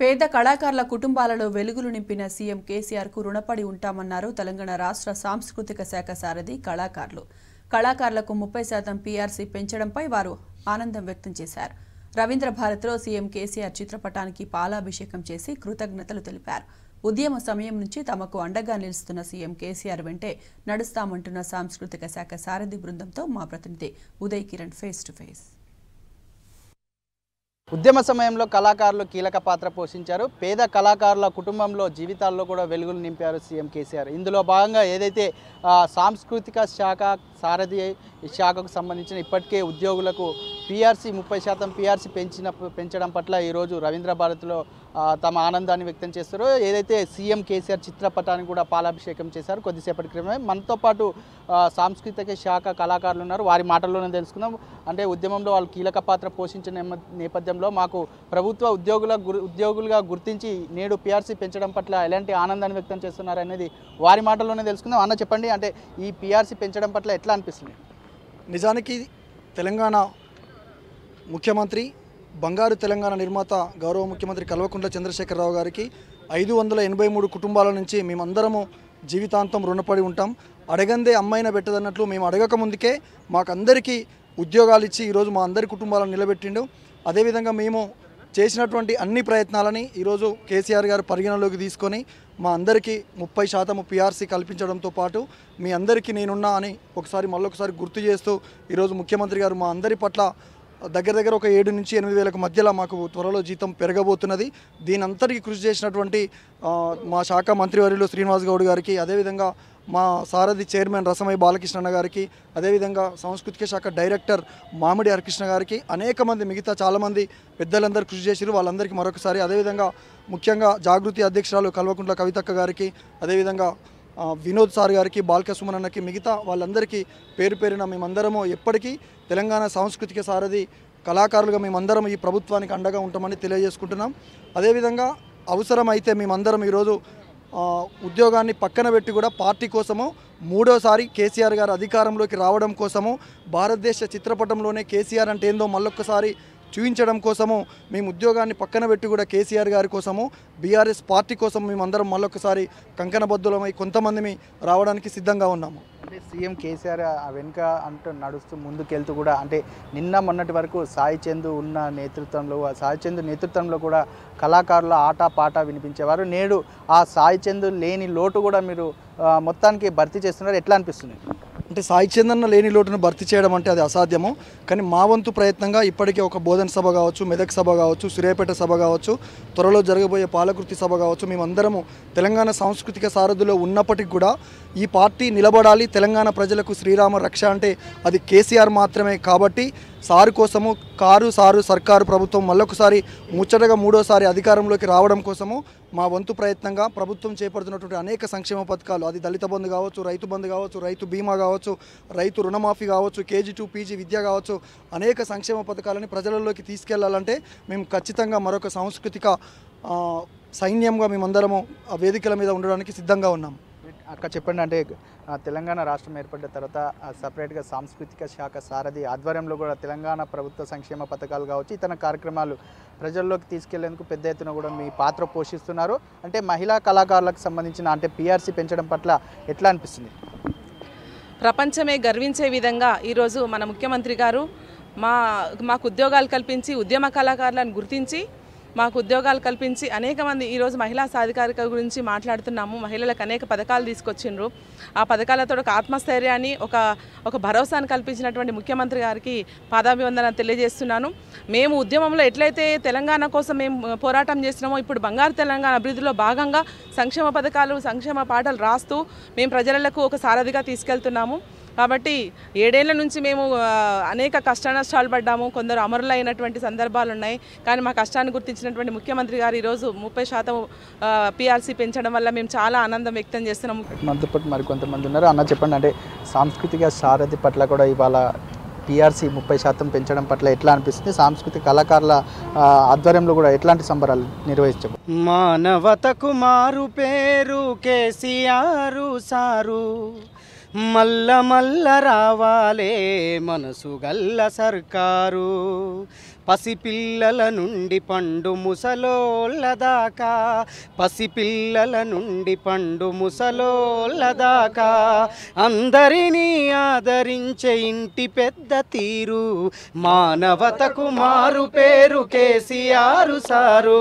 పేద కళాకారుల కుటుంబాలలో వెలుగులు నింపిన సీఎం కేసీఆర్ కు రుణపడి ఉంటామన్నారు తెలంగాణ రాష్ట్ర సాంస్కృతిక శాఖ సారథి కళాకారులు కళాకారులకు ముప్పై శాతం పీఆర్సీ పెంచడంపై వారు ఆనందం వ్యక్తం చేశారు రవీంద్ర భారత్లో సీఎం కేసీఆర్ చిత్రపటానికి పాలాభిషేకం చేసి కృతజ్ఞతలు తెలిపారు ఉద్యమ సమయం నుంచి తమకు అండగా నిలుస్తున్న సీఎం కేసీఆర్ వెంటే నడుస్తామంటున్న సాంస్కృతిక శాఖ సారథి బృందంతో మా ప్రతినిధి Uday Kiran face to face ఉద్యమ సమయంలో కళాకారులు కీలక పాత్ర పోషించారు పేద కళాకారుల కుటుంబంలో జీవితాల్లో కూడా వెలుగులు నింపారు సీఎం కేసీఆర్ ఇందులో భాగంగా ఏదైతే సాంస్కృతిక శాఖ సారథి శాఖకు సంబంధించిన ఇప్పటికే ఉద్యోగులకు పీఆర్సీ ముప్పై శాతం పీఆర్సీ పెంచిన పెంచడం పట్ల ఈరోజు రవీంద్ర భారతిలో తమ ఆనందాన్ని వ్యక్తం చేస్తారో ఏదైతే సీఎం కేసీఆర్ చిత్రపటాన్ని కూడా పాలాభిషేకం చేశారు కొద్దిసేపటి క్రితమే మనతో పాటు సాంస్కృతిక శాఖ కళాకారులు ఉన్నారు వారి మాటల్లోనే తెలుసుకుందాం అంటే ఉద్యమంలో వాళ్ళు కీలక పాత్ర పోషించిన నేపథ్యంలో మాకు ప్రభుత్వ ఉద్యోగుల ఉద్యోగులుగా గుర్తించి నేడు పీఆర్సీ పెంచడం పట్ల ఎలాంటి ఆనందాన్ని వ్యక్తం చేస్తున్నారు అనేది వారి మాటల్లోనే తెలుసుకుందాం అన్న చెప్పండి అంటే ఈ పీఆర్సీ పెంచడం పట్ల ఎట్లా అనిపిస్తుంది నిజానికి తెలంగాణ ముఖ్యమంత్రి బంగారు తెలంగాణ నిర్మాత గౌరవ ముఖ్యమంత్రి కల్వకుంట్ల చంద్రశేఖరరావు గారికి ఐదు వందల ఎనభై మూడు కుటుంబాల నుంచి మేమందరము జీవితాంతం రుణపడి ఉంటాం అడగందే అమ్మాయిన పెట్టదన్నట్లు మేము అడగక ముందుకే మాకందరికీ ఉద్యోగాలు ఇచ్చి ఈరోజు మా అందరి కుటుంబాలను నిలబెట్టిండు అదేవిధంగా మేము చేసినటువంటి అన్ని ప్రయత్నాలని ఈరోజు కేసీఆర్ గారు పరిగణలోకి తీసుకొని మా అందరికీ ముప్పై శాతము పీఆర్సీ కల్పించడంతో పాటు మీ అందరికీ నేనున్నా అని ఒకసారి మళ్ళొకసారి గుర్తు చేస్తూ ఈరోజు ముఖ్యమంత్రి గారు మా అందరి పట్ల దగ్గర దగ్గర ఒక ఏడు నుంచి ఎనిమిది వేలకు మధ్యలో మాకు త్వరలో జీతం పెరగబోతున్నది దీనంతటికి కృషి చేసినటువంటి మా శాఖ మంత్రివర్యులు శ్రీనివాస్ గౌడ్ గారికి అదేవిధంగా మా సారథి చైర్మన్ రసమయ్య బాలకృష్ణ గారికి అదేవిధంగా సాంస్కృతిక శాఖ డైరెక్టర్ మామిడి హరికృష్ణ గారికి అనేక మంది మిగతా చాలామంది పెద్దలందరూ కృషి చేసిరు వాళ్ళందరికీ మరొకసారి అదేవిధంగా ముఖ్యంగా జాగృతి అధ్యక్షురాలు కల్వకుంట్ల కవితక్క గారికి అదేవిధంగా వినోద్ సార్ గారికి బాలకసుమన్ అన్నకి మిగతా వాళ్ళందరికీ పేరు పేరున మేమందరము ఎప్పటికీ తెలంగాణ సాంస్కృతిక సారథి కళాకారులుగా మేమందరం ఈ ప్రభుత్వానికి అండగా ఉంటామని తెలియజేసుకుంటున్నాం అదేవిధంగా అవసరమైతే మేమందరం ఈరోజు ఉద్యోగాన్ని పక్కన పెట్టి కూడా పార్టీ కోసము మూడోసారి కేసీఆర్ గారు అధికారంలోకి రావడం కోసము భారతదేశ చిత్రపటంలోనే కేసీఆర్ అంటే ఏందో మళ్ళొక్కసారి చూపించడం కోసము మేము ఉద్యోగాన్ని పక్కన పెట్టి కూడా కేసీఆర్ గారి కోసము బీఆర్ఎస్ పార్టీ కోసం మేమందరం మళ్ళొకసారి కంకణబద్ధులమై కొంతమంది రావడానికి సిద్ధంగా ఉన్నాము అంటే సీఎం కేసీఆర్ వెనుక అంటూ నడుస్తూ ముందుకెళ్తూ కూడా అంటే నిన్న మొన్నటి వరకు సాయి చందు ఉన్న నేతృత్వంలో సాయి చందు నేతృత్వంలో కూడా కళాకారుల ఆట పాట వినిపించేవారు నేడు ఆ సాయి చందు లేని లోటు కూడా మీరు మొత్తానికి భర్తీ చేస్తున్నారు ఎట్లా అనిపిస్తుంది అంటే సాయి చందన్న లేని లోటును భర్తీ చేయడం అంటే అది అసాధ్యము కానీ మా వంతు ప్రయత్నంగా ఇప్పటికే ఒక బోధన సభ కావచ్చు మెదక్ సభ కావచ్చు సూర్యాపేట సభ కావచ్చు త్వరలో జరగబోయే పాలకృతి సభ కావచ్చు మేమందరము తెలంగాణ సాంస్కృతిక సారథిలో ఉన్నప్పటికి కూడా ఈ పార్టీ నిలబడాలి తెలంగాణ ప్రజలకు శ్రీరామ రక్ష అంటే అది కేసీఆర్ మాత్రమే కాబట్టి సారు కోసము కారు సారు సర్కారు ప్రభుత్వం మళ్ళొకసారి ముచ్చటగా మూడోసారి అధికారంలోకి రావడం కోసము మా వంతు ప్రయత్నంగా ప్రభుత్వం చేపడుతున్నటువంటి అనేక సంక్షేమ పథకాలు అది దళిత బంధు కావచ్చు రైతు బంధు కావచ్చు రైతు బీమా కావచ్చు రైతు రుణమాఫీ కావచ్చు కేజీ టూ పీజీ విద్య కావచ్చు అనేక సంక్షేమ పథకాలని ప్రజలలోకి తీసుకెళ్లాలంటే మేము ఖచ్చితంగా మరొక సాంస్కృతిక సైన్యంగా మేమందరము వేదికల మీద ఉండడానికి సిద్ధంగా ఉన్నాం అక్క చెప్పండి అంటే తెలంగాణ రాష్ట్రం ఏర్పడిన తర్వాత సపరేట్గా సాంస్కృతిక శాఖ సారథి ఆధ్వర్యంలో కూడా తెలంగాణ ప్రభుత్వ సంక్షేమ పథకాలు కావచ్చు ఇతర కార్యక్రమాలు ప్రజల్లోకి తీసుకెళ్లేందుకు పెద్ద ఎత్తున కూడా మీ పాత్ర పోషిస్తున్నారు అంటే మహిళా కళాకారులకు సంబంధించిన అంటే పిఆర్సీ పెంచడం పట్ల ఎట్లా అనిపిస్తుంది ప్రపంచమే గర్వించే విధంగా ఈరోజు మన ముఖ్యమంత్రి గారు మా మాకు ఉద్యోగాలు కల్పించి ఉద్యమ కళాకారులను గుర్తించి మాకు ఉద్యోగాలు కల్పించి అనేక మంది ఈరోజు మహిళా సాధికారిక గురించి మాట్లాడుతున్నాము మహిళలకు అనేక పథకాలు తీసుకొచ్చిండ్రు ఆ పథకాలతో ఒక ఆత్మస్థైర్యాన్ని ఒక ఒక భరోసాను కల్పించినటువంటి ముఖ్యమంత్రి గారికి పాదాభివందన తెలియజేస్తున్నాను మేము ఉద్యమంలో ఎట్లయితే తెలంగాణ కోసం మేము పోరాటం చేసినామో ఇప్పుడు బంగారు తెలంగాణ అభివృద్ధిలో భాగంగా సంక్షేమ పథకాలు సంక్షేమ పాటలు రాస్తూ మేము ప్రజలకు ఒక సారథిగా తీసుకెళ్తున్నాము కాబట్టి ఏడేళ్ల నుంచి మేము అనేక కష్ట నష్టాలు పడ్డాము కొందరు అమరులైనటువంటి సందర్భాలు ఉన్నాయి కానీ మా కష్టాన్ని గుర్తించినటువంటి ముఖ్యమంత్రి గారు ఈరోజు ముప్పై శాతం పిఆర్సీ పెంచడం వల్ల మేము చాలా ఆనందం వ్యక్తం చేస్తున్నాము మనతో పాటు మరికొంతమంది ఉన్నారు అన్న చెప్పండి అంటే సాంస్కృతిక సారథి పట్ల కూడా ఇవాళ పీఆర్సీ ముప్పై శాతం పెంచడం పట్ల ఎట్లా అనిపిస్తుంది సాంస్కృతిక కళాకారుల ఆధ్వర్యంలో కూడా ఎట్లాంటి సంబరాలు నిర్వహించవు మానవతకు కుమారు పేరు కేసీఆర్ సారు మల్ల మల్ల రావాలే మనసు గల్ల సర్కారు పసిపిల్లల నుండి పండు ముసలోళ్ళ దాకా పసిపిల్లల నుండి పండు ముసలోళ్ళ దాకా అందరినీ ఆదరించే ఇంటి పెద్ద తీరు మానవతకు మారు పేరు కేసీఆర్ సారు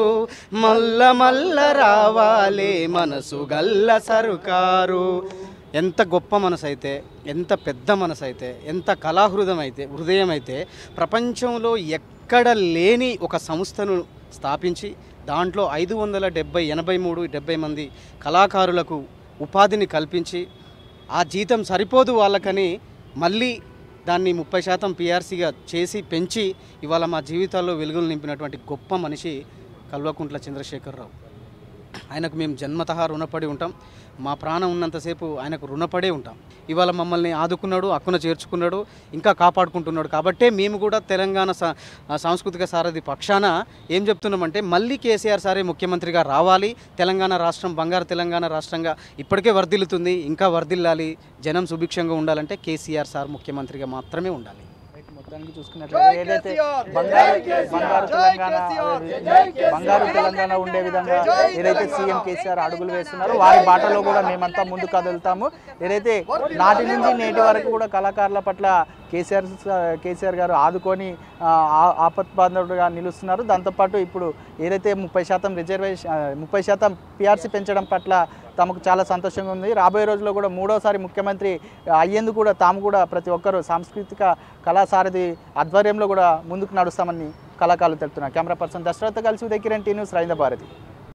మల్ల మల్ల రావాలే మనసు గల్ల సరుకారు ఎంత గొప్ప మనసు అయితే ఎంత పెద్ద మనసు అయితే ఎంత కళాహృదం అయితే హృదయం అయితే ప్రపంచంలో ఎక్కడ లేని ఒక సంస్థను స్థాపించి దాంట్లో ఐదు వందల డెబ్బై ఎనభై మూడు డెబ్బై మంది కళాకారులకు ఉపాధిని కల్పించి ఆ జీతం సరిపోదు వాళ్ళకని మళ్ళీ దాన్ని ముప్పై శాతం పిఆర్సీగా చేసి పెంచి ఇవాళ మా జీవితాల్లో వెలుగులు నింపినటువంటి గొప్ప మనిషి కల్వకుంట్ల చంద్రశేఖరరావు ఆయనకు మేము జన్మత రుణపడి ఉంటాం మా ప్రాణం ఉన్నంతసేపు ఆయనకు రుణపడే ఉంటాం ఇవాళ మమ్మల్ని ఆదుకున్నాడు అక్కున చేర్చుకున్నాడు ఇంకా కాపాడుకుంటున్నాడు కాబట్టే మేము కూడా తెలంగాణ సాంస్కృతిక సారథి పక్షాన ఏం చెప్తున్నామంటే మళ్ళీ కేసీఆర్ సారే ముఖ్యమంత్రిగా రావాలి తెలంగాణ రాష్ట్రం బంగారు తెలంగాణ రాష్ట్రంగా ఇప్పటికే వర్ధిల్లుతుంది ఇంకా వర్ధిల్లాలి జనం సుభిక్షంగా ఉండాలంటే కేసీఆర్ సార్ ముఖ్యమంత్రిగా మాత్రమే ఉండాలి కనుక చూసుకున్నట్లయితే ఏదైతే బంగారు బంగారు తెలంగాణ బంగారు తెలంగాణ ఉండే విధంగా ఏదైతే సీఎం కేసీఆర్ అడుగులు వేస్తున్నారో వారి బాటలో కూడా మేమంతా ముందు కదులుతాము ఏదైతే నాటి నుంచి నేటి వరకు కూడా కళాకారుల పట్ల కేసీఆర్ కేసీఆర్ గారు ఆదుకొని ఆపత్బాంధవుడుగా నిలుస్తున్నారు దాంతోపాటు ఇప్పుడు ఏదైతే ముప్పై శాతం రిజర్వేషన్ ముప్పై శాతం పిఆర్సీ పెంచడం పట్ల తమకు చాలా సంతోషంగా ఉంది రాబోయే రోజుల్లో కూడా మూడోసారి ముఖ్యమంత్రి అయ్యేందుకు కూడా తాము కూడా ప్రతి ఒక్కరూ సాంస్కృతిక కళాసారథి ఆధ్వర్యంలో కూడా ముందుకు నడుస్తామని కళాకారులు తెలుపుతున్నారు కెమెరా పర్సన్ దశరథ కలిసి ఉదయకిరణ్ టీ న్యూస్ రవీంద్ర భారతి